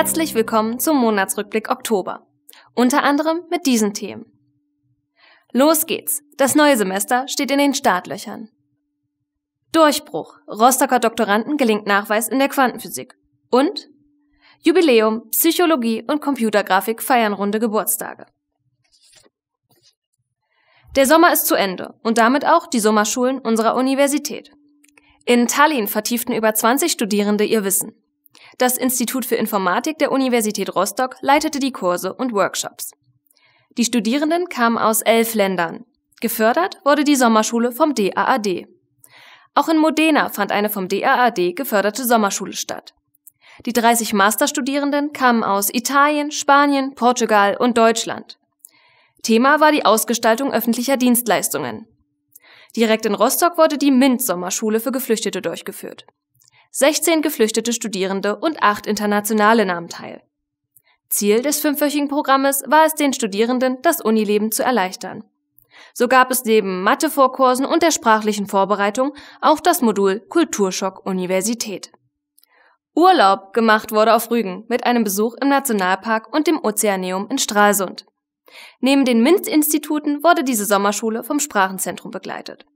Herzlich willkommen zum Monatsrückblick Oktober. Unter anderem mit diesen Themen. Los geht's. Das neue Semester steht in den Startlöchern. Durchbruch. Rostocker Doktoranden gelingt Nachweis in der Quantenphysik. Und Jubiläum, Psychologie und Computergrafik feiern runde Geburtstage. Der Sommer ist zu Ende und damit auch die Sommerschulen unserer Universität. In Tallinn vertieften über 20 Studierende ihr Wissen. Das Institut für Informatik der Universität Rostock leitete die Kurse und Workshops. Die Studierenden kamen aus elf Ländern. Gefördert wurde die Sommerschule vom DAAD. Auch in Modena fand eine vom DAAD geförderte Sommerschule statt. Die 30 Masterstudierenden kamen aus Italien, Spanien, Portugal und Deutschland. Thema war die Ausgestaltung öffentlicher Dienstleistungen. Direkt in Rostock wurde die MINT-Sommerschule für Geflüchtete durchgeführt. 16 geflüchtete Studierende und 8 Internationale nahmen teil. Ziel des fünfwöchigen Programmes war es, den Studierenden das Unileben zu erleichtern. So gab es neben Mathevorkursen und der sprachlichen Vorbereitung auch das Modul Kulturschock Universität. Urlaub gemacht wurde auf Rügen mit einem Besuch im Nationalpark und dem Ozeaneum in Stralsund. Neben den MINZ-Instituten wurde diese Sommerschule vom Sprachenzentrum begleitet.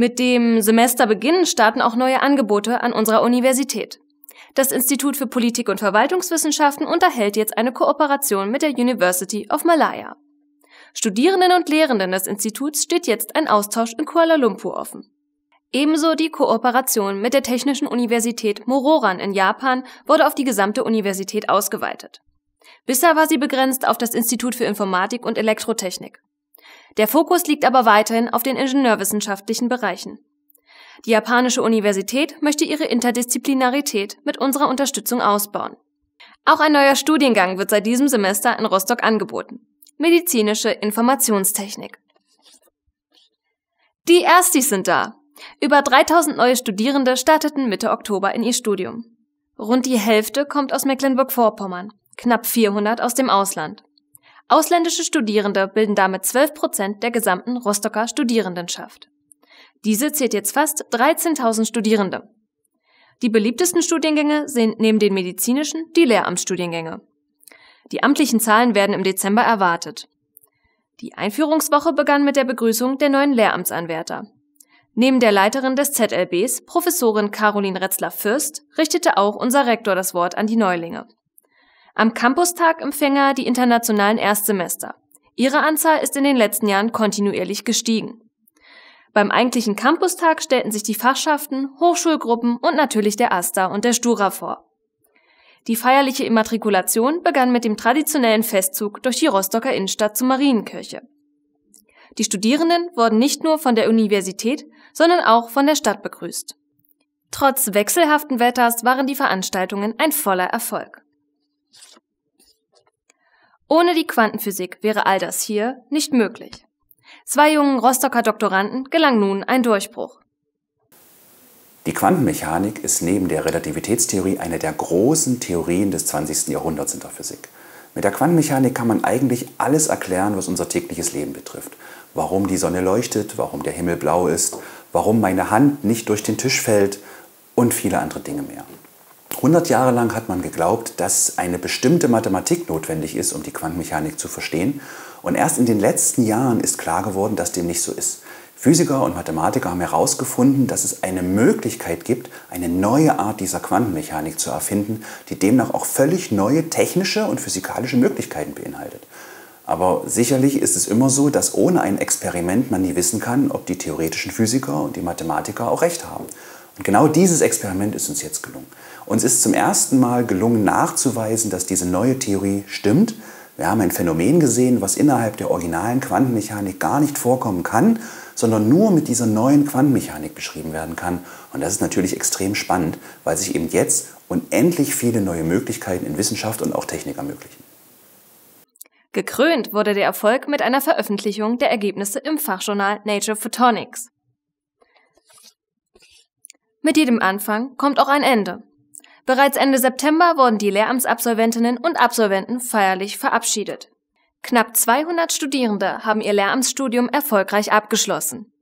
Mit dem Semesterbeginn starten auch neue Angebote an unserer Universität. Das Institut für Politik und Verwaltungswissenschaften unterhält jetzt eine Kooperation mit der University of Malaya. Studierenden und Lehrenden des Instituts steht jetzt ein Austausch in Kuala Lumpur offen. Ebenso die Kooperation mit der Technischen Universität Mororan in Japan wurde auf die gesamte Universität ausgeweitet. Bisher war sie begrenzt auf das Institut für Informatik und Elektrotechnik. Der Fokus liegt aber weiterhin auf den ingenieurwissenschaftlichen Bereichen. Die japanische Universität möchte ihre Interdisziplinarität mit unserer Unterstützung ausbauen. Auch ein neuer Studiengang wird seit diesem Semester in Rostock angeboten. Medizinische Informationstechnik. Die Erstis sind da. Über 3000 neue Studierende starteten Mitte Oktober in ihr Studium. Rund die Hälfte kommt aus Mecklenburg-Vorpommern, knapp 400 aus dem Ausland. Ausländische Studierende bilden damit 12 Prozent der gesamten Rostocker Studierendenschaft. Diese zählt jetzt fast 13.000 Studierende. Die beliebtesten Studiengänge sind neben den medizinischen die Lehramtsstudiengänge. Die amtlichen Zahlen werden im Dezember erwartet. Die Einführungswoche begann mit der Begrüßung der neuen Lehramtsanwärter. Neben der Leiterin des ZLBs, Professorin Caroline Retzler-Fürst, richtete auch unser Rektor das Wort an die Neulinge. Am Campustag Empfänger die internationalen Erstsemester. Ihre Anzahl ist in den letzten Jahren kontinuierlich gestiegen. Beim eigentlichen Campustag stellten sich die Fachschaften, Hochschulgruppen und natürlich der AStA und der Stura vor. Die feierliche Immatrikulation begann mit dem traditionellen Festzug durch die Rostocker Innenstadt zur Marienkirche. Die Studierenden wurden nicht nur von der Universität, sondern auch von der Stadt begrüßt. Trotz wechselhaften Wetters waren die Veranstaltungen ein voller Erfolg. Ohne die Quantenphysik wäre all das hier nicht möglich. Zwei jungen Rostocker Doktoranden gelang nun ein Durchbruch. Die Quantenmechanik ist neben der Relativitätstheorie eine der großen Theorien des 20. Jahrhunderts in der Physik. Mit der Quantenmechanik kann man eigentlich alles erklären, was unser tägliches Leben betrifft. Warum die Sonne leuchtet, warum der Himmel blau ist, warum meine Hand nicht durch den Tisch fällt und viele andere Dinge mehr. 100 Jahre lang hat man geglaubt, dass eine bestimmte Mathematik notwendig ist, um die Quantenmechanik zu verstehen. Und erst in den letzten Jahren ist klar geworden, dass dem nicht so ist. Physiker und Mathematiker haben herausgefunden, dass es eine Möglichkeit gibt, eine neue Art dieser Quantenmechanik zu erfinden, die demnach auch völlig neue technische und physikalische Möglichkeiten beinhaltet. Aber sicherlich ist es immer so, dass ohne ein Experiment man nie wissen kann, ob die theoretischen Physiker und die Mathematiker auch recht haben. Und genau dieses Experiment ist uns jetzt gelungen. Uns ist zum ersten Mal gelungen nachzuweisen, dass diese neue Theorie stimmt. Wir haben ein Phänomen gesehen, was innerhalb der originalen Quantenmechanik gar nicht vorkommen kann, sondern nur mit dieser neuen Quantenmechanik beschrieben werden kann. Und das ist natürlich extrem spannend, weil sich eben jetzt unendlich viele neue Möglichkeiten in Wissenschaft und auch Technik ermöglichen. Gekrönt wurde der Erfolg mit einer Veröffentlichung der Ergebnisse im Fachjournal Nature Photonics. Mit jedem Anfang kommt auch ein Ende. Bereits Ende September wurden die Lehramtsabsolventinnen und Absolventen feierlich verabschiedet. Knapp 200 Studierende haben ihr Lehramtsstudium erfolgreich abgeschlossen.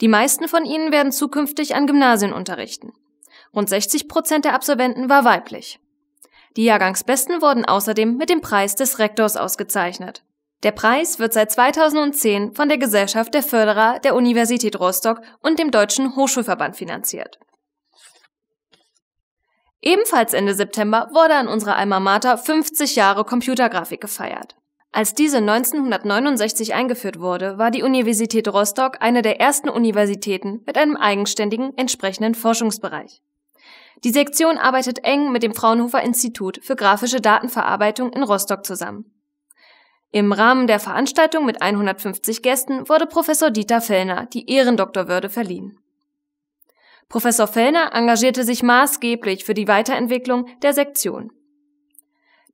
Die meisten von ihnen werden zukünftig an Gymnasien unterrichten. Rund 60 Prozent der Absolventen war weiblich. Die Jahrgangsbesten wurden außerdem mit dem Preis des Rektors ausgezeichnet. Der Preis wird seit 2010 von der Gesellschaft der Förderer der Universität Rostock und dem Deutschen Hochschulverband finanziert. Ebenfalls Ende September wurde an unserer Alma Mater 50 Jahre Computergrafik gefeiert. Als diese 1969 eingeführt wurde, war die Universität Rostock eine der ersten Universitäten mit einem eigenständigen entsprechenden Forschungsbereich. Die Sektion arbeitet eng mit dem Fraunhofer Institut für grafische Datenverarbeitung in Rostock zusammen. Im Rahmen der Veranstaltung mit 150 Gästen wurde Professor Dieter Fellner die Ehrendoktorwürde verliehen. Professor Fellner engagierte sich maßgeblich für die Weiterentwicklung der Sektion.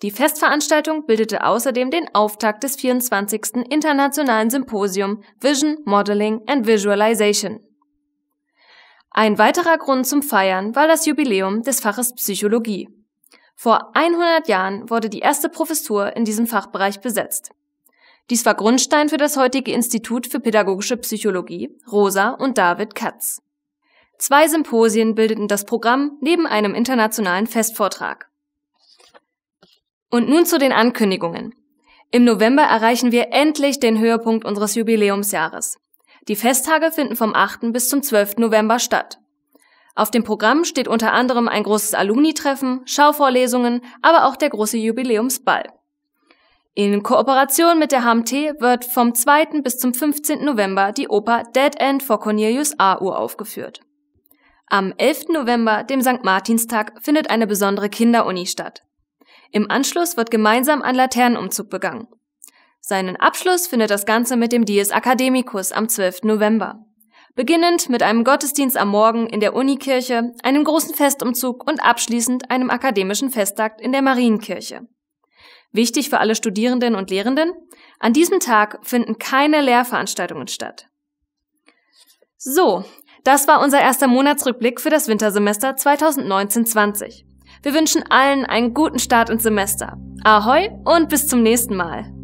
Die Festveranstaltung bildete außerdem den Auftakt des 24. Internationalen Symposium Vision, Modeling and Visualization. Ein weiterer Grund zum Feiern war das Jubiläum des Faches Psychologie. Vor 100 Jahren wurde die erste Professur in diesem Fachbereich besetzt. Dies war Grundstein für das heutige Institut für Pädagogische Psychologie, Rosa und David Katz. Zwei Symposien bildeten das Programm neben einem internationalen Festvortrag. Und nun zu den Ankündigungen. Im November erreichen wir endlich den Höhepunkt unseres Jubiläumsjahres. Die Festtage finden vom 8. bis zum 12. November statt. Auf dem Programm steht unter anderem ein großes Alumni-Treffen, Schauvorlesungen, aber auch der große Jubiläumsball. In Kooperation mit der HMT wird vom 2. bis zum 15. November die Oper Dead End vor Cornelius A. Uhr aufgeführt. Am 11. November, dem St. Martinstag, findet eine besondere Kinderuni statt. Im Anschluss wird gemeinsam ein Laternenumzug begangen. Seinen Abschluss findet das Ganze mit dem Dies Academicus am 12. November. Beginnend mit einem Gottesdienst am Morgen in der Unikirche, einem großen Festumzug und abschließend einem akademischen Festakt in der Marienkirche. Wichtig für alle Studierenden und Lehrenden, an diesem Tag finden keine Lehrveranstaltungen statt. So, das war unser erster Monatsrückblick für das Wintersemester 2019-20. Wir wünschen allen einen guten Start ins Semester. Ahoi und bis zum nächsten Mal.